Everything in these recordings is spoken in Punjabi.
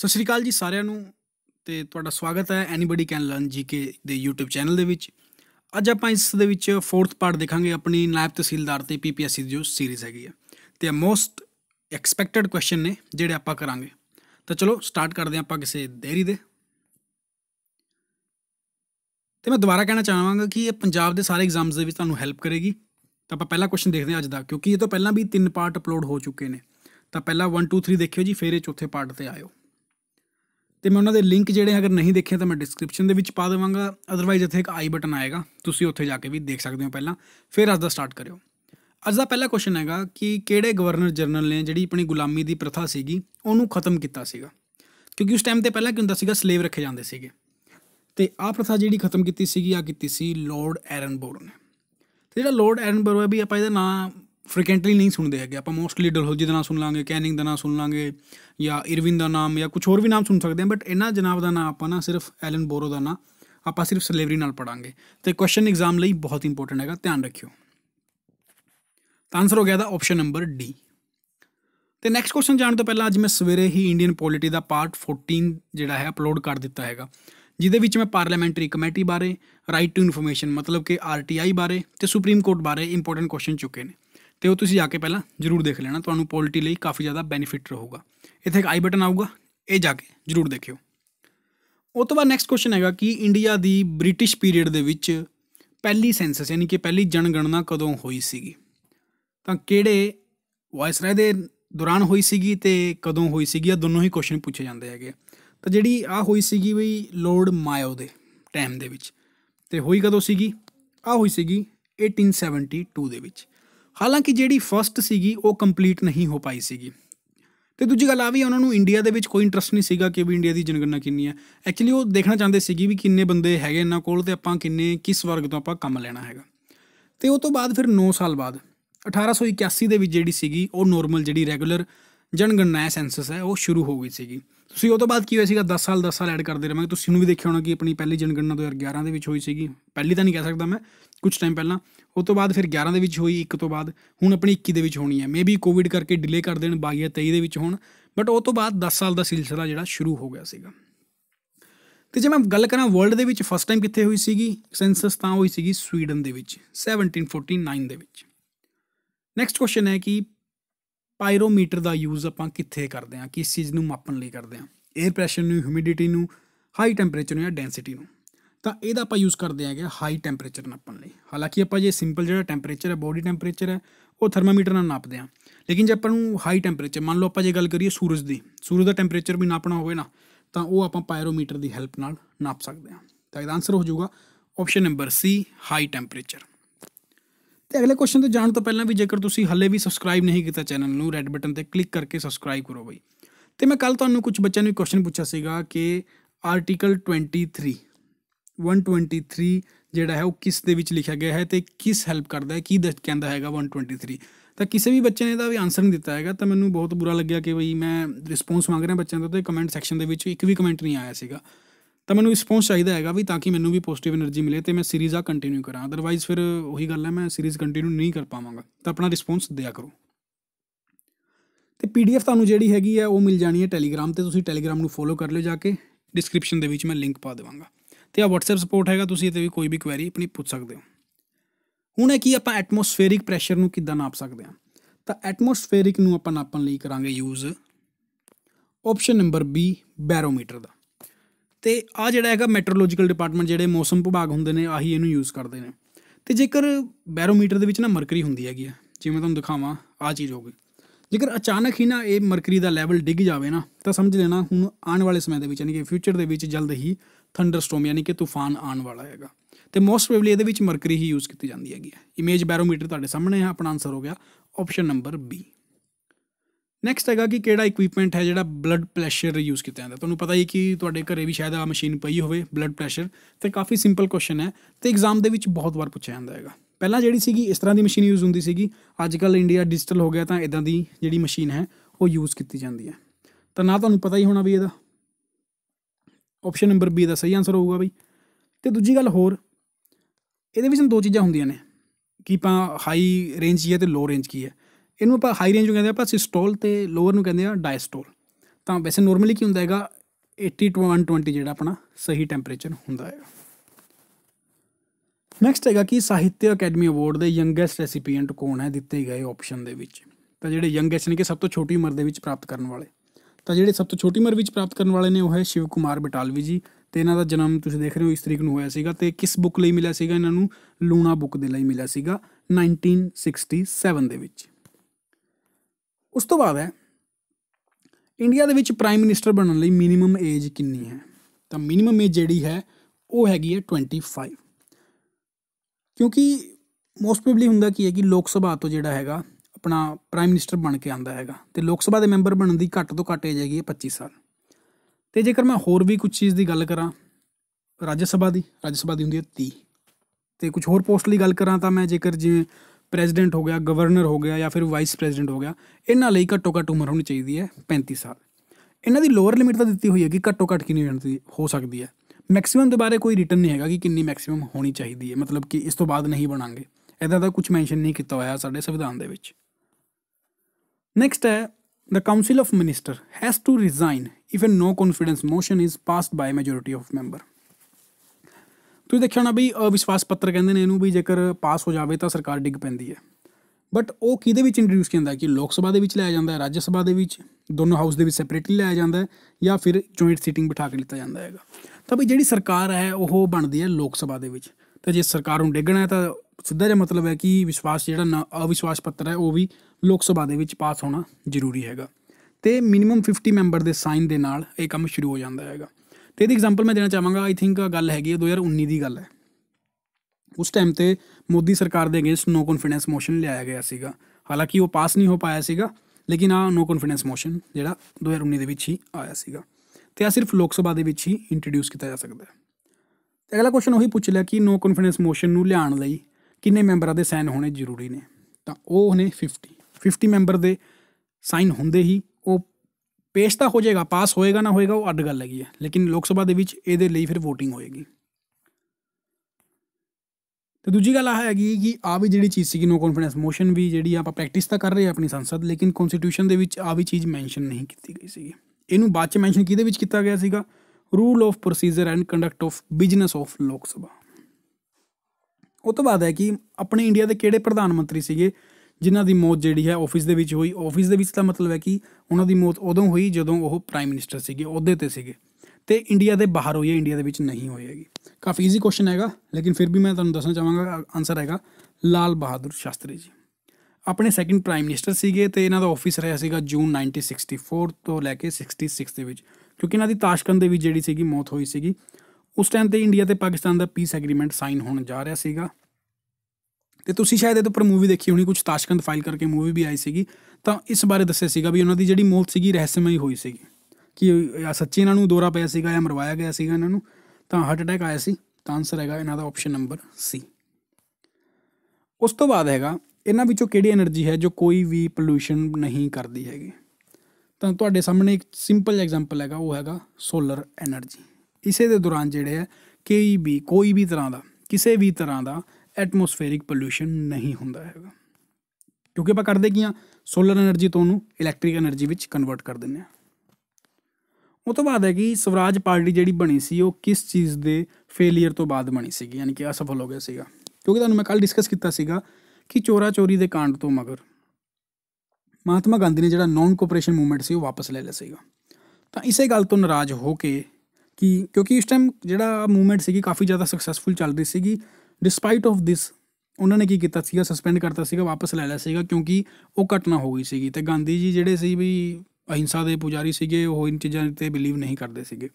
ਸਤਿ ਸ਼੍ਰੀ ਅਕਾਲ ਜੀ ਸਾਰਿਆਂ ਨੂੰ ਤੇ ਤੁਹਾਡਾ ਸਵਾਗਤ ਹੈ ਐਨੀਬਾਡੀ ਕੈਨ ਲਰਨ ਜੀਕੇ ਦੇ YouTube ਚੈਨਲ ਦੇ ਵਿੱਚ ਅੱਜ ਆਪਾਂ ਇਸ ਦੇ ਵਿੱਚ ਫੋਰਥ ਪਾਰਟ ਦੇਖਾਂਗੇ ਆਪਣੀ ਨਾਇਬ ਤਹਿਸੀਲਦਾਰ ਤੇ ਪੀਪੀਐਸਸੀ ਦੀ ਜੋ ਸੀਰੀਜ਼ ਹੈਗੀ ਆ ਤੇ ਮੋਸਟ ਐਕਸਪੈਕਟਡ ਕੁਐਸਚਨ ਨੇ ਜਿਹੜੇ ਆਪਾਂ ਕਰਾਂਗੇ ਤਾਂ ਚਲੋ ਸਟਾਰਟ ਕਰਦੇ ਆਪਾਂ ਕਿਸੇ ਦੇਰੀ ਦੇ ਤੇ ਮੈਂ ਦੁਬਾਰਾ ਕਹਿਣਾ ਚਾਹਾਂਗਾ ਕਿ ਇਹ ਪੰਜਾਬ ਦੇ ਸਾਰੇ ਐਗਜ਼ਾਮਸ ਦੇ ਵਿੱਚ ਤੁਹਾਨੂੰ ਹੈਲਪ ਕਰੇਗੀ ਤਾਂ ਆਪਾਂ ਪਹਿਲਾ ਕੁਐਸਚਨ ਦੇਖਦੇ ਆਂ ਅੱਜ ਦਾ ਕਿਉਂਕਿ ਇਹ ਤੋਂ ਪਹਿਲਾਂ ਵੀ ਤਿੰਨ ਪਾਰਟ ਅਪਲੋਡ ਹੋ ਚੁੱਕੇ ਨੇ ਤਾਂ ਪਹਿਲਾ 1 2 3 ਦੇਖਿਓ ਜੀ ਫਿਰ ਇਹ ਚੌਥੇ ਪਾਰਟ ਤੇ ਆਇਓ ਤੇ ਮੈਂ ਉਹਨਾਂ ਦੇ ਲਿੰਕ ਜਿਹੜੇ ਅਗਰ ਨਹੀਂ ਦੇਖੇ ਤਾਂ ਮੈਂ ਡਿਸਕ੍ਰਿਪਸ਼ਨ ਦੇ ਵਿੱਚ ਪਾ ਦੇਵਾਂਗਾ ਅਦਰਵਾਈਜ਼ ਇੱਥੇ ਇੱਕ ਆਈ ਬਟਨ ਆਏਗਾ ਤੁਸੀਂ ਉੱਥੇ ਜਾ ਕੇ ਵੀ ਦੇਖ ਸਕਦੇ ਹੋ ਪਹਿਲਾਂ ਫਿਰ ਅੱਜ ਦਾ ਸਟਾਰਟ ਕਰਿਓ ਅੱਜ ਦਾ ਪਹਿਲਾ ਕੁਐਸਚਨ ਹੈਗਾ ਕਿ ਕਿਹੜੇ ਗਵਰਨਰ ਜਨਰਲ ਨੇ ਜਿਹੜੀ ਆਪਣੀ ਗੁਲਾਮੀ ਦੀ ਪ੍ਰਥਾ ਸੀਗੀ ਉਹਨੂੰ ਖਤਮ ਕੀਤਾ ਸੀਗਾ ਕਿਉਂਕਿ ਉਸ ਟਾਈਮ ਤੇ ਪਹਿਲਾਂ ਕੀ ਹੁੰਦਾ ਸੀਗਾ ਸਲੇਵ ਰੱਖੇ ਜਾਂਦੇ ਸੀਗੇ ਤੇ ਆਹ ਪ੍ਰਥਾ ਜਿਹੜੀ ਖਤਮ ਕੀਤੀ ਸੀਗੀ ਆ ਕੀਤੀ ਸੀ ਲਾਰਡ ਐਰਨਬੋਰ ਨੇ ਤੇ ਜਿਹੜਾ ਲਾਰਡ ਐਰਨਬੋਰ ਹੈ ਵੀ ਆਪਾਂ ਇਹਦਾ ਨਾਮ ਫ੍ਰੀਕੁਐਂਟਲੀ ਨਹੀਂ ਸੁਣਦੇ ਹੈਗੇ ਆਪਾਂ ਮੋਸਟਲੀ ਡਲਹੌਜੀ ਦਾ ਨਾਮ ਸੁਣ ਲਾਂਗੇ ਕੈਨਿੰਗ ਦਾ ਨਾਮ ਸੁਣ ਲਾਂਗੇ ਜਾਂ ਇਰਵਿਨ ਦਾ ਨਾਮ ਜਾਂ ਕੁਝ ਹੋਰ ਵੀ ਨਾਮ ਸੁਣ ਸਕਦੇ ਹਾਂ ਬਟ ਇਹਨਾਂ ਜਨਾਬ ਦਾ ਨਾਮ ਆਪਾਂ ਨਾ ਸਿਰਫ ਐਲਨ ਬੋਰੋ ਦਾ ਨਾਮ ਆਪਾਂ ਸਿਰਫ ਸਲੇਵਰੀ ਨਾਲ ਪੜਾਂਗੇ ਤੇ ਕੁਐਸਚਨ ਐਗਜ਼ਾਮ ਲਈ ਬਹੁਤ ਇੰਪੋਰਟੈਂਟ ਹੈਗਾ ਧਿਆਨ ਰੱਖਿਓ ਤਾਂ ਆਨਸਰ ਹੋ ਗਿਆ ਦਾ ਆਪਸ਼ਨ ਨੰਬਰ ਡੀ ਤੇ ਨੈਕਸਟ ਕੁਐਸਚਨ ਜਾਣ ਤੋਂ ਪਹਿਲਾਂ ਅੱਜ ਮੈਂ ਸਵੇਰੇ ਹੀ ਇੰਡੀਅਨ ਪੋਲਿਟੀ ਦਾ ਪਾਰਟ 14 ਜਿਹੜਾ ਹੈ ਅਪਲੋਡ ਕਰ ਦਿੱਤਾ ਹੈਗਾ ਜਿਦੇ ਵਿੱਚ ਮੈਂ ਪਾਰਲੀਮੈਂਟਰੀ ਕਮੇਟੀ ਬਾਰੇ ਰਾਈਟ ਟੂ ਇਨਫੋਰਮੇਸ਼ਨ ਮਤਲਬ ਕਿ ਆਰਟੀਆਈ ਬਾਰੇ ਤੇ ਸੁਪਰੀਮ ਕੋਰਟ ਬਾਰੇ ਇੰਪੋਰਟੈਂਟ ਕੁਐਸਚਨ ਚੁੱਕੇ ਨੇ ਤੇ ਉਹ ਤੁਸੀਂ ਜਾ ਕੇ ਪਹਿਲਾਂ ਜਰੂਰ ਦੇਖ ਲੈਣਾ ਤੁਹਾਨੂੰ ਪੋਲਿਟੀ ਲਈ ਕਾਫੀ ਜ਼ਿਆਦਾ ਬੈਨੀਫਿਟ ਰਹੂਗਾ ਇੱਥੇ ਇੱਕ ਆਈ ਬਟਨ ਆਊਗਾ ਇਹ ਜਾ ਕੇ ਜਰੂਰ ਦੇਖਿਓ ਉਸ ਤੋਂ ਬਾਅਦ ਨੈਕਸਟ ਕੁਐਸਚਨ ਹੈਗਾ ਕਿ ਇੰਡੀਆ ਦੀ ਬ੍ਰਿਟਿਸ਼ ਪੀਰੀਅਡ ਦੇ ਵਿੱਚ ਪਹਿਲੀ ਸੈਂਸਸ ਯਾਨੀ ਕਿ ਪਹਿਲੀ ਜਨਗਣਨਾ ਕਦੋਂ ਹੋਈ ਸੀਗੀ ਤਾਂ ਕਿਹੜੇ ਵਾਇਸਰਾਏ ਦੇ ਦੌਰਾਨ ਹੋਈ ਸੀਗੀ ਤੇ ਕਦੋਂ ਹੋਈ ਸੀਗੀ ਇਹ ਦੋਨੋਂ ਹੀ ਕੁਐਸਚਨ ਪੁੱਛੇ ਜਾਂਦੇ ਹੈਗੇ ਤਾਂ ਜਿਹੜੀ ਆ ਹੋਈ ਸੀਗੀ ਬਈ ਲੋਰਡ ਮਾਇਓ ਦੇ ਟਾਈਮ ਦੇ ਵਿੱਚ ਤੇ ਹੋਈ ਕਦੋਂ ਸੀਗੀ ਆ ਹੋਈ ਸੀਗੀ 1872 ਦੇ ਵਿੱਚ ਹਾਲਾਂਕਿ ਜਿਹੜੀ ਫਰਸਟ ਸੀਗੀ ਉਹ ਕੰਪਲੀਟ ਨਹੀਂ ਹੋ ਪਾਈ ਸੀਗੀ ਤੇ ਦੂਜੀ ਗੱਲ ਆ ਵੀ ਉਹਨਾਂ ਨੂੰ ਇੰਡੀਆ ਦੇ ਵਿੱਚ ਕੋਈ ਇੰਟਰਸਟ ਨਹੀਂ ਸੀਗਾ ਕਿ ਵੀ ਇੰਡੀਆ ਦੀ ਜਨਗਣਨਾ ਕਿੰਨੀ ਹੈ ਐਕਚੁਅਲੀ ਉਹ ਦੇਖਣਾ ਚਾਹੁੰਦੇ ਸੀਗੀ ਵੀ ਕਿੰਨੇ ਬੰਦੇ ਹੈਗੇ ਇਹਨਾਂ ਕੋਲ ਤੇ ਆਪਾਂ ਕਿੰਨੇ ਕਿਸ ਵਰਗ ਤੋਂ ਆਪਾਂ ਕੰਮ ਲੈਣਾ ਹੈਗਾ ਤੇ ਉਹ ਤੋਂ ਬਾਅਦ ਫਿਰ 9 ਸਾਲ ਬਾਅਦ 1881 ਦੇ ਵਿੱਚ ਜਿਹੜੀ ਸੀਗੀ ਉਹ ਨੋਰਮਲ ਜਿਹੜੀ ਰੈਗੂਲਰ ਜਨਗਣਨਾ ਸੈਂਸਸ ਹੈ ਉਹ ਸ਼ੁਰੂ ਹੋ ਗਈ ਸੀਗੀ ਤੁਸੀਂ ਉਹ ਤੋਂ ਬਾਅਦ ਕੀ ਹੋਇਆ ਸੀਗਾ 10 ਸਾਲ 10 ਸਾਲ ਐਡ ਕਰਦੇ ਰਹੇ ਮੈਂ ਤੁਸੀਂ ਨੂੰ ਵੀ ਦੇਖਿਆ ਹੋਣਾ ਕਿ ਆਪਣੀ ਪਹਿਲੀ ਜਨਗਣਨਾ 2011 ਦੇ ਵਿੱਚ ਹੋਈ ਸੀਗੀ ਪਹਿਲੀ ਤਾਂ ਨਹੀਂ ਕਹਿ ਸਕਦਾ ਮੈਂ ਕੁਝ ਟਾਈਮ ਪਹਿਲਾਂ ਉਸ ਤੋਂ ਬਾਅਦ ਫਿਰ 11 ਦੇ ਵਿੱਚ ਹੋਈ ਇੱਕ ਤੋਂ ਬਾਅਦ ਹੁਣ ਆਪਣੀ 21 ਦੇ ਵਿੱਚ ਹੋਣੀ ਹੈ ਮੇਬੀ ਕੋਵਿਡ ਕਰਕੇ ਡਿਲੇ ਕਰ ਦੇਣ 22 23 ਦੇ ਵਿੱਚ ਹੋਣ ਬਟ ਉਸ ਤੋਂ ਬਾਅਦ 10 ਸਾਲ ਦਾ ਸਿਲਸਿਲਾ ਜਿਹੜਾ ਸ਼ੁਰੂ ਹੋ ਗਿਆ ਸੀਗਾ ਤੇ ਜੇ ਮੈਂ ਗੱਲ ਕਰਾਂ ਵਰਲਡ ਦੇ ਵਿੱਚ ਫਸਟ ਟਾਈਮ ਕਿੱਥੇ ਹੋਈ ਸੀਗੀ ਸੈਂਸਸ ਤਾਂ ਹੋਈ ਸੀਗੀ ਸਵੀਡਨ ਦੇ ਵਿੱਚ 1749 ਦੇ ਵਿੱਚ ਨੈਕਸਟ ਕੁਐਸਚਨ ਹੈ ਕਿ ਪਾਇਰੋਮੀਟਰ ਦਾ ਯੂਜ਼ ਆਪਾਂ ਕਿੱਥੇ ਕਰਦੇ ਹਾਂ ਕਿਸ ਚੀਜ਼ ਨੂੰ ਮਾਪਣ ਲਈ ਕਰਦੇ ਹਾਂ 에ਅਰ ਪ੍ਰੈਸ਼ਰ ਨੂੰ ਹਿਊਮਿਡਿਟੀ ਨੂੰ ਹਾਈ ਟੈਂਪਰੇਚਰ ਨੂੰ ਜਾਂ ਡੈਂਸਿਟੀ ਨੂੰ ਤਾਂ ਇਹਦਾ ਆਪਾਂ ਯੂਜ਼ ਕਰਦੇ ਹੈਗੇ ਹਾਈ ਟੈਂਪਰੇਚਰ ਨਾਪਣ ਲਈ ਹਾਲਾਂਕਿ ਆਪਾਂ ਜੇ ਸਿੰਪਲ ਜਿਹੜਾ ਟੈਂਪਰੇਚਰ ਹੈ ਬੋਡੀ ਟੈਂਪਰੇਚਰ ਹੈ ਉਹ ਥਰਮਾਮੀਟਰ ਨਾਲ ਨਾਪਦੇ ਆ ਲੇਕਿਨ ਜੇ ਆਪਾਂ ਨੂੰ ਹਾਈ ਟੈਂਪਰੇਚਰ ਮੰਨ ਲਓ ਆਪਾਂ ਜੇ ਗੱਲ ਕਰੀਏ ਸੂਰਜ ਦੀ ਸੂਰਜ ਦਾ ਟੈਂਪਰੇਚਰ ਵੀ ਨਾਪਣਾ ਹੋਵੇ ਨਾ ਤਾਂ ਉਹ ਆਪਾਂ ਪਾਇਰੋਮੀਟਰ ਦੀ ਹੈਲਪ ਨਾਲ ਨਾਪ ਸਕਦੇ ਆ ਤਾਂ ਇਹਦਾ ਆਨਸਰ ਹੋ ਜਾਊਗਾ option number C high temperature ਤੇ ਅਗਲੇ ਕੁਐਸਚਨ ਤੇ ਜਾਣ ਤੋਂ ਪਹਿਲਾਂ ਵੀ ਜੇਕਰ ਤੁਸੀਂ ਹੱਲੇ ਵੀ ਸਬਸਕ੍ਰਾਈਬ ਨਹੀਂ ਕੀਤਾ ਚੈਨਲ ਨੂੰ ਰੈੱਡ ਬਟਨ ਤੇ ਕਲਿੱਕ ਕਰਕੇ ਸਬਸਕ੍ਰਾਈਬ ਕਰੋ ਬਈ ਤੇ ਮੈਂ ਕੱਲ ਤੁਹਾਨੂੰ ਕੁਝ ਬੱਚਿਆਂ ਨੂੰ ਕੁਐਸਚਨ ਪੁੱਛਿਆ ਸੀਗਾ ਕਿ ਆਰਟੀਕਲ 23 123 ਜਿਹੜਾ ਹੈ ਉਹ ਕਿਸ ਦੇ ਵਿੱਚ ਲਿਖਿਆ ਗਿਆ ਹੈ ਤੇ ਕਿਸ ਹੈਲਪ ਕਰਦਾ ਹੈ ਕੀ ਕਹਿੰਦਾ ਹੈਗਾ 123 ਤਾਂ ਕਿਸੇ ਵੀ ਬੱਚੇ ਨੇ ਇਹਦਾ ਵੀ ਆਨਸਰ ਨਹੀਂ ਦਿੱਤਾ ਹੈਗਾ ਤਾਂ ਮੈਨੂੰ ਬਹੁਤ ਬੁਰਾ ਲੱਗਿਆ ਕਿ ਬਈ ਮੈਂ ਰਿਸਪੌਂਸ ਮੰਗ ਰਿਹਾ ਬੱਚਿਆਂ ਤੋਂ ਤੇ ਕਮੈਂਟ ਸੈਕਸ਼ਨ ਦੇ ਵਿੱਚ ਇੱਕ ਵੀ ਕਮੈਂਟ ਨਹੀਂ ਆਇਆ ਸੀਗਾ ਤਾਂ ਮੈਨੂੰ ਰਿਸਪੌਂਸ ਚਾਹੀਦਾ ਹੈਗਾ ਵੀ ਤਾਂ ਕਿ ਮੈਨੂੰ ਵੀ ਪੋਜ਼ਿਟਿਵ એનર્ਜੀ ਮਿਲੇ ਤੇ ਮੈਂ ਸੀਰੀਜ਼ ਆ ਕੰਟੀਨਿਊ ਕਰਾਂ ਅਦਰਵਾਈਜ਼ ਫਿਰ ਉਹੀ ਗੱਲ ਹੈ ਮੈਂ ਸੀਰੀਜ਼ ਕੰਟੀਨਿਊ ਨਹੀਂ ਕਰ ਪਾਵਾਂਗਾ ਤਾਂ ਆਪਣਾ ਰਿਸਪੌਂਸ ਦਿਆ ਕਰੋ ਤੇ ਪੀਡੀਐਫ ਤੁਹਾਨੂੰ ਜਿਹੜੀ ਹੈਗੀ ਹੈ ਉਹ ਮਿਲ ਜਾਣੀ ਹੈ ਟੈਲੀਗ੍ਰਾਮ ਤੇ ਤੁਸੀਂ ਟੈਲੀਗ੍ਰਾਮ ਨੂੰ ਫੋਲੋ ਕਰ ਲਿਓ ਜਾ ਕੇ ਡਿਸਕ੍ਰਿਪਸ਼ਨ ਦੇ ਵਿੱਚ ਮੈਂ ਲਿੰਕ ਪਾ ਦੇਵਾਂਗਾ ਤੇ ਆ WhatsApp ਸਪੋਰਟ ਹੈਗਾ ਤੁਸੀਂ ਇਹਦੇ ਵੀ ਕੋਈ ਵੀ ਕੁਐਰੀ ਆਪਣੀ ਪੁੱਛ ਸਕਦੇ ਹੋ ਹੁਣ ਹੈ ਕਿ ਆਪਾਂ ਐਟਮੋਸਫੇਰਿਕ ਪ੍ਰੈਸ਼ਰ ਨੂੰ ਕਿੱਦਾਂ ਨਾਪ ਸਕਦੇ ਹਾਂ ਤਾਂ ਐਟਮੋਸਫੇਰਿਕ ਨੂੰ ਆਪਾਂ ਨਾਪਣ ਲਈ ਕਰਾਂਗੇ use option number B barometer ਦਾ ਤੇ ਆ ਜਿਹੜਾ ਹੈਗਾ ਮੈਟਰੋਲੋਜੀਕਲ ਡਿਪਾਰਟਮੈਂਟ ਜਿਹੜੇ ਮੌਸਮ ਵਿਭਾਗ ਹੁੰਦੇ ਨੇ ਆਹੀ ਇਹਨੂੰ ਯੂਜ਼ ਕਰਦੇ ਨੇ ਤੇ ਜੇਕਰ ਬੈਰੋਮੀਟਰ ਦੇ ਵਿੱਚ ਨਾ ਮਰਕਰੀ ਹੁੰਦੀ ਹੈਗੀ ਆ ਜਿਵੇਂ ਤੁਹਾਨੂੰ ਦਿਖਾਵਾਂ ਆ ਚੀਜ਼ ਹੋ ਗਈ ਜੇਕਰ ਅਚਾਨਕ ਹੀ ਨਾ ਇਹ ਮਰਕਰੀ ਦਾ ਲੈਵਲ ਡਿੱਗ ਜਾਵੇ ਨਾ ਤਾਂ ਸਮਝ ਲੈਣਾ ਹੁਣ ਆਉਣ ਵਾਲੇ ਸਮੇਂ ਦੇ ਵਿੱਚ ਯਾਨੀ ਕਿ ਫਿਊਚਰ ਦੇ ਵਿੱਚ ਜਲਦ ਹੀ ਥੰਡਰਸਟੋਰਮ ਯਾਨੀ ਕਿ ਤੂਫਾਨ ਆਉਣ ਵਾਲਾ ਹੈਗਾ ਤੇ ਮੋਸਟ ਪ੍ਰੋਬਬਲੀ ਇਹਦੇ ਵਿੱਚ ਮਰਕਰੀ ਹੀ ਯੂਜ਼ ਕੀਤੀ ਜਾਂਦੀ ਹੈਗੀ ਇਮੇਜ ਬੈਰੋਮੀਟਰ ਤੁਹਾਡੇ ਸਾਹਮਣੇ ਹੈ ਆਪਣਾ ਆਨਸਰ ਹੋ ਗਿਆ ਆਪਸ਼ਨ ਨੰਬਰ ਬੀ ਨੈਕਸਟ ਹੈਗਾ ਕਿ ਕਿਹੜਾ ਇਕਵਿਪਮੈਂਟ ਹੈ ਜਿਹੜਾ ਬਲੱਡ ਪ੍ਰੈਸ਼ਰ ਯੂਜ਼ ਕੀਤਾ ਜਾਂਦਾ ਤੁਹਾਨੂੰ ਪਤਾ ਹੀ ਕਿ ਤੁਹਾਡੇ ਘਰੇ ਵੀ ਸ਼ਾਇਦ ਆ ਮਸ਼ੀਨ ਪਈ ਹੋਵੇ ਬਲੱਡ ਪ੍ਰੈਸ਼ਰ ਤੇ ਕਾਫੀ ਸਿੰਪਲ ਕੁਐਸਚਨ ਹੈ ਤੇ ਐਗਜ਼ਾਮ ਦੇ ਵਿੱਚ ਬਹੁਤ ਵਾਰ ਪੁੱਛਿਆ ਜਾਂਦਾ ਹੈਗਾ ਪਹਿਲਾਂ ਜਿਹੜੀ ਸੀਗੀ ਇਸ ਤਰ੍ਹਾਂ ਦੀ ਮਸ਼ੀਨ ਯੂਜ਼ ਹੁੰਦੀ ਸੀਗੀ ਅੱਜ ਕੱਲ ਇੰਡੀਆ ਡਿਜੀਟਲ ਹੋ ਗਿਆ ਤਾਂ ਇਦਾਂ ਦੀ ਜਿਹੜੀ ਮਸ਼ੀਨ ਹੈ ਉਹ ਯੂਜ਼ ਕੀਤੀ ਜਾਂਦੀ ਹੈ ਤਾਂ ਨਾ ਤੁਹਾਨੂੰ ਪਤਾ ਹੀ ਹੋਣਾ ਵੀ ਇਹਦਾ ਆਪਸ਼ਨ ਨੰਬਰ B ਦਾ ਸਹੀ ਆਨਸਰ ਹੋਊਗਾ ਬਈ ਤੇ ਦੂਜੀ ਗੱਲ ਹੋਰ ਇਹਦੇ ਵਿੱਚ ਦੋ ਚੀਜ਼ਾਂ ਹੁੰਦੀਆਂ ਨੇ ਕਿ ਪਾ ਹਾਈ ਰੇਂਜ ਕੀ ਹੈ ਤੇ ਲੋ ਰੇਂਜ ਕੀ ਹੈ ਇਹਨੂੰ ਆਪਾਂ ਹਾਈ ਰੇਂਜ ਨੂੰ ਕਹਿੰਦੇ ਆਪਾਂ ਸਿਸਟੋਲ ਤੇ ਲੋਅਰ ਨੂੰ ਕਹਿੰਦੇ ਆ ਡਾਇਸਟੋਲ ਤਾਂ ਵੈਸੇ ਨਾਰਮਲੀ ਕੀ ਹੁੰਦਾ ਹੈਗਾ 80 ਟੂ 120 ਜਿਹੜਾ ਆਪਣਾ ਸਹੀ ਟੈਂਪਰੇਚਰ ਹੁੰਦਾ ਹੈ ਨੈਕਸਟ ਹੈਗਾ ਕਿ ਸਾਹਿਤਯ ਅਕੈਡਮੀ ਅਵਾਰਡ ਦੇ ਯੰਗੇਸਟ ਰੈਸੀਪੀਐਂਟ ਕੌਣ ਹੈ ਦਿੱਤੇ ਗਏ ਆਪਸ਼ਨ ਦੇ ਵਿੱਚ ਤਾਂ ਜਿਹੜੇ ਯੰਗੇਸਟ ਨੇ ਕਿ ਸਭ ਤੋਂ ਛੋਟੀ ਉਮਰ ਦੇ ਵਿੱਚ ਪ੍ਰਾਪਤ ਕਰਨ ਵਾਲੇ ਤਾਂ ਜਿਹੜੇ ਸਭ ਤੋਂ ਛੋਟੀ ਉਮਰ ਵਿੱਚ ਪ੍ਰਾਪਤ ਕਰਨ ਵਾਲੇ ਨੇ ਉਹ ਹੈ ਸ਼ਿਵ ਕੁਮਾਰ ਬਟਾਲਵੀ ਜੀ ਤੇ ਇਹਨਾਂ ਦਾ ਜਨਮ ਤੁਸੀਂ ਦੇਖ ਰਹੇ ਹੋ ਇਸ ਤਰੀਕ ਨੂੰ ਹੋਇਆ ਸੀਗਾ ਤੇ ਕਿਸ ਬੁੱਕ ਲਈ ਮਿਲਿਆ ਸੀਗਾ ਇਹਨਾਂ ਨੂੰ ਲੂਣਾ ਬੁੱਕ ਦੇ ਲਈ ਮਿਲਿਆ ਸੀਗਾ 1967 ਦੇ ਵਿੱਚ ਉਸ ਤੋਂ ਬਾਅਦ ਹੈ ਇੰਡੀਆ ਦੇ ਵਿੱਚ ਪ੍ਰਾਈਮ ਮਿਨਿਸਟਰ ਬਣਨ ਲਈ ਮਿਨੀਮਮ ਏਜ ਕਿੰਨੀ ਹੈ ਤਾਂ ਮਿਨੀਮਮ ਏਜ ਜਿਹੜੀ ਹੈ ਉਹ ਹੈਗੀ ਹੈ 25 ਕਿਉਂਕਿ ਮੋਸਟ ਪ੍ਰੋਬਬਲੀ ਹੁੰਦਾ ਕੀ ਹੈ ਕਿ ਲੋਕ ਸਭਾ ਤੋਂ ਜਿਹੜਾ ਹੈਗਾ ਆਪਣਾ ਪ੍ਰਾਈਮ ਮਿਨਿਸਟਰ ਬਣ ਕੇ ਆਂਦਾ ਹੈਗਾ ਤੇ ਲੋਕ ਸਭਾ ਦੇ ਮੈਂਬਰ ਬਣਨ ਦੀ ਘੱਟ ਤੋਂ ਘੱਟ ਏਜ ਹੈਗੀ ਹੈ 25 ਸਾਲ ਤੇ ਜੇਕਰ ਮੈਂ ਹੋਰ ਵੀ ਕੁਝ ਚੀਜ਼ ਦੀ ਗੱਲ ਕਰਾਂ ਰਾਜ ਸਭਾ ਦੀ ਰਾਜ ਸਭਾ ਦੀ ਹੁੰਦੀ ਹੈ 30 ਤੇ ਕੁਝ ਹੋਰ ਪੋਸਟ ਲਈ ਗੱਲ ਕਰਾਂ ਤਾਂ ਮੈਂ ਜੇਕਰ ਜਿਵੇਂ ਪ੍ਰੈਜ਼ੀਡੈਂਟ ਹੋ ਗਿਆ ਗਵਰਨਰ ਹੋ ਗਿਆ ਜਾਂ ਫਿਰ ਵਾਈਸ ਪ੍ਰੈਜ਼ੀਡੈਂਟ ਹੋ ਗਿਆ ਇਹਨਾਂ ਲਈ ਘੱਟੋ ਘੱਟ ਉਮਰ ਹੋਣੀ ਚਾਹੀਦੀ ਹੈ 35 ਸਾਲ ਇਹਨਾਂ ਦੀ ਲੋਅਰ ਲਿਮਿਟ ਤਾਂ ਦਿੱਤੀ ਹੋਈ ਹੈ ਕਿ ਘੱਟੋ ਘੱਟ ਕਿੰਨੀ ਹੋ ਸਕਦੀ ਹੈ ਮੈਕਸਿਮਮ ਦੇ ਬਾਰੇ ਕੋਈ ਰਿਟਰਨ ਨਹੀਂ ਹੈਗਾ ਕਿ ਕਿੰਨੀ ਮੈਕਸਿਮਮ ਹੋਣੀ ਚਾਹੀਦੀ ਹੈ ਮਤਲਬ ਕਿ ਇਸ ਤੋਂ ਬਾਅਦ ਨਹੀਂ ਬਣਾਂਗੇ ਇਹਦਾ ਤਾਂ ਕੁਝ ਮੈਂਸ਼ਨ ਨਹੀਂ ਕੀਤਾ ਹੋਇਆ ਸਾਡੇ ਸੰਵਿਧਾਨ ਦੇ ਵਿੱਚ ਨੈਕਸਟ ਹੈ the council of minister has to resign even no no motion is passed by majority of of ਤੁਸੀਂ ਦੇਖਿਆ ਹੋਣਾ ਬਈ ਅਵਿਸ਼ਵਾਸ ਪੱਤਰ ਕਹਿੰਦੇ ਨੇ ਇਹਨੂੰ ਵੀ ਜੇਕਰ ਪਾਸ ਹੋ ਜਾਵੇ ਤਾਂ ਸਰਕਾਰ ਡਿੱਗ ਪੈਂਦੀ ਹੈ ਬਟ ਉਹ ਕਿਹਦੇ ਵਿੱਚ ਇੰਟਰੋਡਿਊਸ ਕੀਤਾ ਕਿ ਲੋਕ ਸਭਾ ਦੇ ਵਿੱਚ ਲਿਆ ਜਾਂਦਾ ਹੈ ਰਾਜ ਸਭਾ ਦੇ ਵਿੱਚ ਦੋਨੋਂ ਹਾਊਸ ਦੇ ਵਿੱਚ ਸੈਪਰੇਟਲੀ ਲਿਆ ਜਾਂਦਾ ਹੈ ਜਾਂ ਫਿਰ ਜੁਆਇੰਟ ਸੀਟਿੰਗ ਬਿਠਾ ਕੇ ਲਿੱਤਾ ਜਾਂਦਾ ਹੈਗਾ ਤਾਂ ਵੀ ਜਿਹੜੀ ਸਰਕਾਰ ਹੈ ਉਹ ਬਣਦੀ ਹੈ ਲੋਕ ਸਭਾ ਦੇ ਵਿੱਚ ਤਾਂ ਜੇ ਸਰਕਾਰ ਨੂੰ ਡੇਗਣਾ ਹੈ ਤਾਂ ਸਿੱਧਾ ਜਿਹਾ ਮਤਲਬ ਹੈ ਕਿ ਵਿਸ਼ਵਾਸ ਜਿਹੜਾ ਅਵਿਸ਼ਵਾਸ ਪੱਤਰ ਹੈ ਉਹ ਵੀ ਲੋਕ ਸਭਾ ਦੇ ਵਿੱਚ ਪਾਸ ਹੋਣਾ ਜ਼ਰੂਰੀ ਹੈਗਾ ਤੇ ਮਿਨੀਮਮ 50 ਮੈਂਬਰ ਦੇ ਸਾਈਨ ਦੇ ਨਾਲ ਇਹ ਕੰਮ ਸ਼ੁਰੂ ਹੋ ਜਾਂਦਾ ਹੈਗਾ ਤੇ ਇਹਦੀ ਐਗਜ਼ਾਮਪਲ ਮੈਂ ਦੇਣਾ ਚਾਹਾਂਗਾ ਆਈ ਥਿੰਕ ਗੱਲ ਹੈਗੀ ਹੈ 2019 ਦੀ ਗੱਲ ਹੈ ਉਸ ਟਾਈਮ ਤੇ ਮੋਦੀ ਸਰਕਾਰ ਦੇ ਅਗੇਂਸਟ ਨੋ ਕੌਨਫੀਡੈਂਸ ਮੋਸ਼ਨ ਲਿਆਇਆ ਗਿਆ ਸੀਗਾ ਹਾਲਾਂਕਿ ਉਹ ਪਾਸ ਨਹੀਂ ਹੋ ਪਾਇਆ ਸੀਗਾ ਲੇਕਿਨ ਆ ਨੋ ਕੌਨਫੀਡੈਂਸ ਮੋਸ਼ਨ ਜਿਹੜਾ 2019 ਦੇ ਵਿੱਚ ਹੀ ਆਇਆ ਸੀਗਾ ਤੇ ਆ ਸਿਰਫ ਲੋਕ ਸਭਾ ਦੇ ਵਿੱਚ ਹੀ ਇੰਟਰੋਡਿਊਸ ਕੀਤਾ ਜਾ ਸਕਦਾ ਹੈ ਤੇ ਅਗਲਾ ਕੁਐਸਚਨ ਉਹੀ ਪੁੱਛ ਲਿਆ ਕਿ ਨੋ ਕੌਨਫੀਡੈਂਸ ਮੋਸ਼ਨ ਨੂੰ ਲਿਆਉਣ ਲਈ ਕਿੰਨੇ ਮੈਂਬਰਾਂ ਦੇ ਸਾਈਨ ਹੋਣੇ ਜ਼ਰੂਰੀ ਨੇ ਤਾਂ ਉਹ ਨੇ 50 50 ਮੈਂਬਰ ਦੇ ਸਾਈਨ ਹੁੰਦੇ ਹੀ ਪੇਸ਼ ਤਾਂ ਹੋ ਜਾਏਗਾ ਪਾਸ ਹੋਏਗਾ ਨਾ ਹੋਏਗਾ ਉਹ ਅੱਡ ਗੱਲ ਹੈਗੀ ਹੈ ਲੇਕਿਨ ਲੋਕ ਸਭਾ ਦੇ ਵਿੱਚ ਇਹਦੇ ਲਈ ਫਿਰ VOTING ਹੋਏਗੀ ਤੇ ਦੂਜੀ ਗੱਲ ਆ ਹੈਗੀ ਕਿ ਆ ਵੀ ਜਿਹੜੀ ਚੀਜ਼ ਸੀਗੀ ਨੋ ਕੌਨਫੀਡੈਂਸ ਮੋਸ਼ਨ ਵੀ ਜਿਹੜੀ ਆਪਾਂ ਪ੍ਰੈਕਟਿਸ ਤਾਂ ਕਰ ਰਹੇ ਆ ਆਪਣੀ ਸੰਸਦ ਲੇਕਿਨ ਕਨਸਟੀਟਿਊਸ਼ਨ ਦੇ ਵਿੱਚ ਆ ਵੀ ਚੀਜ਼ ਮੈਂਸ਼ਨ ਨਹੀਂ ਕੀਤੀ ਗਈ ਸੀਗੀ ਇਹਨੂੰ ਬਾਅਦ ਚ ਮੈਂਸ਼ਨ ਕਿਹਦੇ ਵਿੱਚ ਕੀਤਾ ਗਿਆ ਸੀਗਾ rule of procedure and conduct of business of Lok Sabha ਉਹ ਤੋਂ ਬਾਅਦ ਹੈ ਕਿ ਆਪਣੇ ਇੰਡੀਆ ਦੇ ਕਿਹੜੇ ਪ੍ਰਧਾਨ ਮੰਤਰੀ ਸੀਗੇ ਜਿਨ੍ਹਾਂ ਦੀ ਮੌਤ ਜਿਹੜੀ ਹੈ ਆਫਿਸ ਦੇ ਵਿੱਚ ਹੋਈ ਆਫਿਸ ਦੇ ਵਿੱਚ ਦਾ ਮਤਲਬ ਹੈ ਕਿ ਉਹਨਾਂ ਦੀ ਮੌਤ ਉਦੋਂ ਹੋਈ ਜਦੋਂ ਉਹ ਪ੍ਰਾਈਮ ਮਿਨਿਸਟਰ ਸੀਗੇ ਅਹੁਦੇ ਤੇ ਸੀਗੇ ਤੇ ਇੰਡੀਆ ਦੇ ਬਾਹਰ ਹੋਈ ਹੈ ਇੰਡੀਆ ਦੇ ਵਿੱਚ ਨਹੀਂ ਹੋਈ ਹੈਗੀ ਕਾਫੀ ਈਜ਼ੀ ਕੁਐਸਚਨ ਹੈਗਾ ਲੇਕਿਨ ਫਿਰ ਵੀ ਮੈਂ ਤੁਹਾਨੂੰ ਦੱਸਣਾ ਚਾਹਾਂਗਾ ਆਨਸਰ ਹੈਗਾ ਲਾਲ ਬਹਾਦਰ ਸ਼ਾਸਤਰੀ ਜੀ ਆਪਣੇ ਸੈਕੰਡ ਪ੍ਰਾਈਮ ਮਿਨਿਸਟਰ ਸੀਗੇ ਤੇ ਇਹਨਾਂ ਦਾ ਆਫਿਸ ਰਿਹਾ ਸੀਗਾ ਜੂਨ 1964 ਤੋਂ ਲੈ ਕੇ 66 ਦੇ ਵਿੱਚ ਕਿਉਂਕਿ ਇਹਨਾਂ ਦੀ ਤਾਸ਼ਕੰਦ ਦੇ ਵਿੱਚ ਜਿਹੜੀ ਸੀਗੀ ਮੌਤ ਹੋਈ ਸੀਗੀ ਉਸ ਟਾਈਮ ਤੇ ਇੰਡੀਆ ਤੇ ਪਾਕਿਸਤਾਨ ਦਾ ਪੀਸ ਐਗਰੀਮੈਂਟ ਸਾਈਨ ਹੋਣ ਜਾ ਰਿਹਾ ਸੀਗਾ ਤੇ ਤੁਸੀਂ ਸ਼ਾਇਦ ਇਹਦੇ ਉੱਪਰ ਮੂਵੀ ਦੇਖੀ ਹੋਣੀ ਕੁਝ ਤਾਸ਼ਕੰਦ ਫਾਈਲ ਕਰਕੇ ਮੂਵੀ ਵੀ ਆਈ ਸੀਗੀ ਤਾਂ ਇਸ ਬਾਰੇ ਦੱਸਿਆ ਸੀਗਾ ਵੀ ਉਹਨਾਂ ਦੀ ਜਿਹੜੀ ਮੌਤ ਸੀਗੀ ਰਹੱਸਮਈ ਹੋਈ ਸੀਗੀ ਕਿ ਆ ਸੱਚੀ ਇਹਨਾਂ ਨੂੰ ਦੌਰਾ ਪਿਆ ਸੀਗਾ ਜਾਂ ਮਰਵਾਇਆ ਗਿਆ ਸੀਗਾ ਇਹਨਾਂ ਨੂੰ ਤਾਂ ਹਾਰਟ ਅਟੈਕ ਆਇਆ ਸੀ ਤਾਂ ਆਨਸਰ ਹੈਗਾ ਇਹਨਾਂ ਦਾ ਆਪਸ਼ਨ ਨੰਬਰ ਸੀ ਉਸ ਤੋਂ ਬਾਅਦ ਹੈਗਾ ਇਹਨਾਂ ਵਿੱਚੋਂ ਕਿਹੜੀ એનર્ਜੀ ਹੈ ਜੋ ਕੋਈ ਵੀ ਪੋਲੂਸ਼ਨ ਨਹੀਂ ਕਰਦੀ ਹੈਗੀ ਤਾਂ ਤੁਹਾਡੇ ਸਾਹਮਣੇ ਇੱਕ ਸਿੰਪਲ ਐਗਜ਼ਾਮਪਲ ਹੈਗਾ ਉਹ ਹੈਗਾ ਸੋਲਰ એનર્ਜੀ ਇਸੇ ਦੇ ਦੌਰਾਨ ਜਿਹੜੇ ਹੈ ਕੇਈ ਵੀ ਕੋਈ ਵੀ ਤਰ੍ਹਾਂ ਦਾ ਕਿਸੇ ਵੀ ਤਰ੍ਹਾਂ ਦਾ ਐਟਮੋਸਫੇਰਿਕ ਪੋਲੂਸ਼ਨ ਨਹੀਂ ਹੁੰਦਾ ਹੈਗਾ ਕਿਉਂਕਿ ਆਪਾਂ ਕਰਦੇ ਕੀ ਆ ਸੋਲਰ એનર્ਜੀ ਤੋਂ ਉਹਨੂੰ ਇਲੈਕਟ੍ਰਿਕ એનર્ਜੀ ਵਿੱਚ ਕਨਵਰਟ ਕਰ ਦਿੰਦੇ ਆ ਉਹ ਤੋਂ ਬਾਅਦ ਹੈ ਕਿ ਸਵਰਾਜ ਪਾਰਟੀ ਜਿਹੜੀ ਬਣੀ ਸੀ ਉਹ ਕਿਸ ਚੀਜ਼ ਦੇ ਫੇਲਿਅਰ ਤੋਂ ਬਾਅਦ ਬਣੀ ਸੀਗੀ ਯਾਨੀ ਕਿ ਅਸਫਲ ਹੋ ਗਿਆ ਸੀਗਾ ਕਿਉਂਕਿ ਤੁਹਾਨੂੰ ਮੈਂ ਕੱਲ ਡਿਸਕਸ ਕੀਤਾ ਸੀਗਾ ਕਿ ਚੋਰਾ ਚੋਰੀ ਦੇ ਕਾਂਡ ਤੋਂ ਮਗਰ ਮਹਾਤਮਾ ਗਾਂਧੀ ਨੇ ਜਿਹੜਾ ਨਾਨ ਕੋਆਪਰੇਸ਼ਨ ਮੂਵਮੈਂਟ ਸੀ ਉਹ ਵਾਪਸ ਲੈ ਲਿਆ ਸੀਗਾ ਤਾਂ ਇਸੇ ਗੱਲ ਤੋਂ ਨਾਰਾਜ਼ ਹੋ ਕੇ ਕਿ ਕਿਉਂਕਿ ਇਸ ਟਾਈਮ ਜਿਹੜਾ ਮੂਵਮੈਂਟ ਸੀਗੀ ਕਾਫੀ ਜ਼ਿਆਦਾ ਸਕਸੈਸਫੁਲ ਚੱਲ ਰਹੀ ਸੀਗੀ ਡਿਸਪਾਈਟ ਆਫ ਥਿਸ ਉਹਨਾਂ ਨੇ ਕੀ ਕੀਤਾ ਸੀਗਾ ਸਸਪੈਂਡ ਕਰਤਾ ਸੀਗਾ ਵਾਪਸ ਲੈ ਲਿਆ ਸੀਗਾ ਕਿਉਂਕਿ ਉਹ ਘਟਨਾ ਹੋ ਗਈ ਸੀਗੀ ਤੇ ਗਾਂਧੀ ਜੀ ਜਿਹੜੇ ਸੀ ਵੀ ਅਹਿੰਸਾ ਦੇ ਪੁਜਾਰੀ ਸੀਗੇ ਉਹ ਇਨ ਚੀਜ਼ਾਂ ਤੇ ਬਿਲੀਵ ਨਹੀਂ ਕਰਦੇ ਸੀਗੇ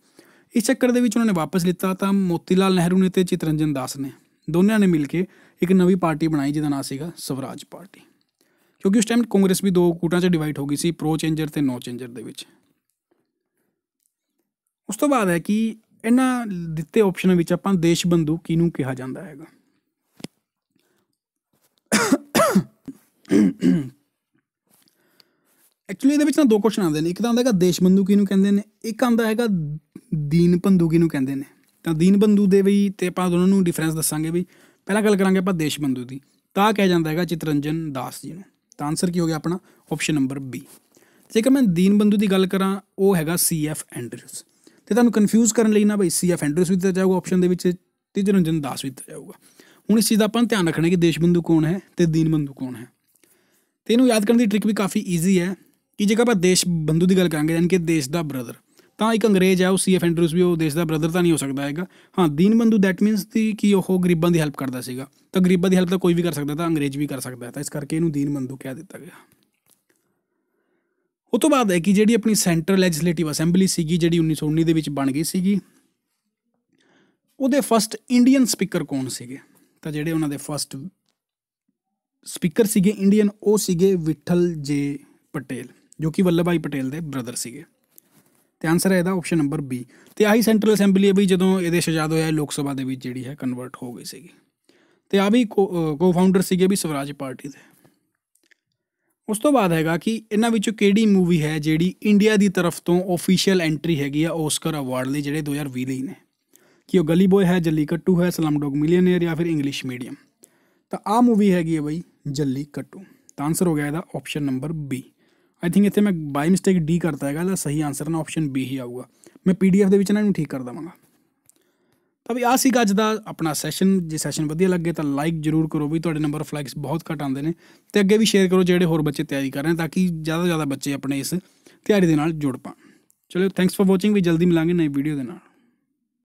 ਇਸ ਚੱਕਰ ਦੇ ਵਿੱਚ ਉਹਨਾਂ ਨੇ ਵਾਪਸ ਲਿੱਤਾ ਤਾਂ ਮੋਤੀ ਲਾਲ ਨਹਿਰੂ ਨੇ ਤੇ ਚਿਤਰੰਜਨ ਦਾਸ ਨੇ ਦੋਨਿਆਂ ਨੇ ਮਿਲ ਕੇ ਇੱਕ ਨਵੀਂ ਪਾਰਟੀ ਬਣਾਈ ਜਿਹਦਾ ਨਾਮ ਸੀਗਾ ਸਵਰਾਜ ਪਾਰਟੀ ਕਿਉਂਕਿ ਉਸ ਟਾਈਮ ਕਾਂਗਰਸ ਵੀ ਦੋ ਕੂਟਾਂ 'ਚ ਡਿਵਾਈਡ ਹੋ ਗਈ ਸੀ ਪ੍ਰੋ ਚੇਂਜਰ ਤੇ ਨੋ ਚੇਂਜਰ ਦੇ ਵਿੱਚ ਉਸ ਤੋਂ ਬਾਅਦ ਹੈ ਕਿ ਇਹਨਾਂ ਦਿੱਤੇ ਆਪਸ਼ਨਾਂ ਵਿੱਚ ਆਪਾਂ ਦੇਸ਼ ਬੰਦੂ ਕਿਹਨੂੰ ਕਿਹਾ ਜਾਂਦਾ ਹੈਗਾ ਐਕਚੁਅਲੀ ਇਹਦੇ ਵਿੱਚ ਨਾ ਦੋ ਕੁਐਸਚਨ ਆਉਂਦੇ ਨੇ ਇੱਕ ਤਾਂ ਆਉਂਦਾ ਹੈਗਾ ਦੇਸ਼ ਬੰਦੂ ਕਿਹਨੂੰ ਕਹਿੰਦੇ ਨੇ ਇੱਕ ਆਉਂਦਾ ਹੈਗਾ ਦੀਨ ਬੰਦੂ ਕਿਹਨੂੰ ਕਹਿੰਦੇ ਨੇ ਤਾਂ ਦੀਨ ਬੰਦੂ ਦੇ ਵੀ ਤੇ ਆਪਾਂ ਦੋਨਾਂ ਨੂੰ ਡਿਫਰੈਂਸ ਦੱਸਾਂਗੇ ਵੀ ਪਹਿਲਾਂ ਗੱਲ ਕਰਾਂਗੇ ਆਪਾਂ ਦੇਸ਼ ਬੰਦੂ ਦੀ ਤਾਂ ਕਿਹਾ ਜਾਂਦਾ ਹੈਗਾ ਚਿਤਰੰਜਨ ਦਾਸ ਜੀ ਨੂੰ ਤਾਂ ਆਨਸਰ ਕੀ ਹੋ ਗਿਆ ਆਪਣਾ ਆਪਸ਼ਨ ਨੰਬਰ B ਜੇਕਰ ਮੈਂ ਦੀਨ ਬੰਦੂ ਦੀ ਗੱਲ ਕਰਾਂ ਉਹ ਹੈਗਾ ਸੀ ਐਫ ਐਂਡਰਸ ਤੇ ਤੁਹਾਨੂੰ ਕਨਫਿਊਜ਼ ਕਰਨ ਲਈ ਨਾ ਬਈ ਐਫ ਐਂਡਰਸ ਵੀ ਦਿੱਤਾ ਜਾਊਗਾ ਆਪਸ਼ਨ ਦੇ ਵਿੱਚ ਤੇ ਚਿਤਰੰਜਨ ਦਾਸ ਵੀ ਦਿੱਤਾ ਜਾਊਗਾ ਹੁਣ ਇਸ ਚੀਜ਼ ਦਾ ਆਪਾਂ ਧਿਆਨ ਰੱਖਣਾ ਕਿ ਦੇਸ਼ ਬੰਦੂ ਕੌਣ ਹੈ ਤੇ ਦੀਨ ਬੰਦੂ ਕੌਣ ਹੈ ਤੇ ਇਹਨੂੰ ਯਾਦ ਕਰਨ ਦੀ ਟ੍ਰਿਕ ਵੀ ਕਾਫੀ ਈਜ਼ੀ ਹੈ ਕਿ ਜੇਕਰ ਆਪਾਂ ਦੇਸ਼ ਬੰਦੂ ਦੀ ਗੱਲ ਕਰਾਂਗੇ ਯਾਨੀ ਕਿ ਦੇਸ਼ ਦਾ ਬ੍ਰਦਰ ਤਾਂ ਇੱਕ ਅੰਗਰੇਜ਼ ਹੈ ਉਹ ਸੀ ਐਫ ਐਂਡਰੂਸ ਵੀ ਉਹ ਦੇਸ਼ ਦਾ ਬ੍ਰਦਰ ਤਾਂ ਨਹੀਂ ਹੋ ਸਕਦਾ ਹੈਗਾ ਹਾਂ ਦੀਨ ਬੰਦੂ ਦੈਟ ਮੀਨਸ ਦੀ ਕਿ ਉਹ ਗਰੀਬਾਂ ਦੀ ਹੈਲਪ ਕਰਦਾ ਸੀਗਾ ਤਾਂ ਗਰੀਬਾਂ ਦੀ ਹੈਲਪ ਤਾਂ ਕੋਈ ਵੀ ਕਰ ਸਕਦਾ ਤਾਂ ਅੰਗਰੇਜ਼ ਵੀ ਕਰ ਸਕਦਾ ਤਾਂ ਇਸ ਕਰਕੇ ਇਹਨੂੰ ਦੀਨ ਬੰਦੂ ਕਹਿ ਦਿੱਤਾ ਗਿਆ ਉਹ ਤੋਂ ਬਾਅਦ ਹੈ ਕਿ ਜਿਹੜੀ ਆਪਣੀ ਸੈਂਟਰਲ ਲੈਜਿਸਲੇਟਿਵ ਅਸੈਂਬਲੀ ਸੀਗੀ ਜਿਹੜੀ 1919 ਦੇ ਵਿੱਚ ਬਣ ਗਈ ਸੀਗੀ ਉਹਦੇ ਫਰਸਟ ਇੰਡੀਅਨ ਸਪੀਕਰ ਕੌਣ ਸੀਗੇ ਤਾਂ ਜਿਹੜੇ ਉਹਨਾਂ ਦੇ ਫਰਸਟ ਸਪੀਕਰ ਸੀਗੇ ਇੰਡੀਅਨ ਉਹ ਸੀਗੇ ਵਿਠਲ ਜੇ ਪਟੇਲ ਜੋ ਕਿ ਵੱਲਭ ਭਾਈ ਪਟੇਲ ਦੇ ਬ੍ਰਦਰ ਸੀਗੇ ਤੇ ਆਨਸਰ ਹੈ ਇਹਦਾ ਆਪਸ਼ਨ ਨੰਬਰ ਬੀ ਤੇ ਆਹੀ ਸੈਂਟਰਲ ਅਸੈਂਬਲੀ ਹੈ ਵੀ ਜਦੋਂ ਇਹਦੇ ਸ਼ਜਾਦ ਹੋਇਆ ਲੋਕ ਸਭਾ ਦੇ ਵਿੱਚ ਜਿਹੜੀ ਹੈ ਕਨਵਰਟ ਹੋ ਗਈ ਸੀਗੀ ਤੇ ਆ ਵੀ ਕੋ-ਫਾਊਂਡਰ ਸੀਗੇ ਵੀ ਸਵਰਾਜ ਪਾਰਟੀ ਦੇ ਉਸ ਤੋਂ ਬਾਅਦ ਹੈਗਾ ਕਿ ਇਹਨਾਂ ਵਿੱਚੋਂ ਕਿਹੜੀ ਮੂਵੀ ਹੈ ਜਿਹੜੀ ਇੰਡੀਆ ਦੀ ਤਰਫ ਤੋਂ ਅਫੀਸ਼ੀਅਲ ਐਂਟਰੀ ਹੈਗੀ ਆ ਓਸਕਰ ਅਵਾਰਡ ਲਈ ਜਿਹੜੇ 2020 ਲਈ ਨੇ ਕਿ ਉਹ ਗਲੀ ਬੋਏ ਹੈ ਜੱਲੀਕੱਟੂ ਹੈ ਸਲਮ ਡੌਗ ਮਿਲੀਅਨੇਅਰ ਜਾਂ ਫਿਰ ਇੰਗਲਿਸ਼ ਮੀਡੀਅਮ ਤਾਂ ਆ ਮੂਵੀ ਹੈਗੀ ਹੈ ਬਈ ਜੱਲੀ ਕਟੋ ਤਾਂ ਆਨਸਰ ਹੋ ਗਿਆ ਇਹਦਾ option number B I think ਇੱਥੇ ਮੈਂ ਬਾਈ ਮਿਸਟੇਕ ਡੀ ਕਰਤਾ ਹੈਗਾ ਇਹਦਾ ਸਹੀ ਆਨਸਰ ਨਾ ਆਪਸ਼ਨ ਬੀ ਹੀ ਆਊਗਾ ਮੈਂ ਪੀਡੀਐਫ ਦੇ ਵਿੱਚ ਨਾ ਇਹਨੂੰ ਠੀਕ ਕਰ ਦਵਾਂਗਾ ਤਾਂ ਵੀ ਆ ਸੀ ਅੱਜ ਦਾ ਆਪਣਾ ਸੈਸ਼ਨ ਜੇ ਸੈਸ਼ਨ ਵਧੀਆ ਲੱਗੇ ਤਾਂ ਲਾਈਕ ਜਰੂਰ ਕਰੋ ਵੀ ਤੁਹਾਡੇ ਨੰਬਰ ਫਲੈਗਸ ਬਹੁਤ ਘਟ ਆਉਂਦੇ ਨੇ ਤੇ ਅੱਗੇ ਵੀ ਸ਼ੇਅਰ ਕਰੋ ਜਿਹੜੇ ਹੋਰ ਬੱਚੇ ਤਿਆਰੀ ਕਰ ਰਹੇ ਨੇ ਤਾਂ ਕਿ ਜ਼ਿਆਦਾ ਜ਼ਿਆਦਾ ਬੱਚੇ ਆਪਣੇ ਇਸ ਤਿਆਰੀ ਦੇ ਨਾਲ ਜੁੜ ਪਾਣ ਚਲੋ ਥੈਂਕਸ ਫॉर ਵਾਚਿੰਗ ਵੀ ਜਲਦੀ ਮਿਲਾਂਗੇ ਨਈ ਵੀਡੀਓ ਦੇ ਨਾਲ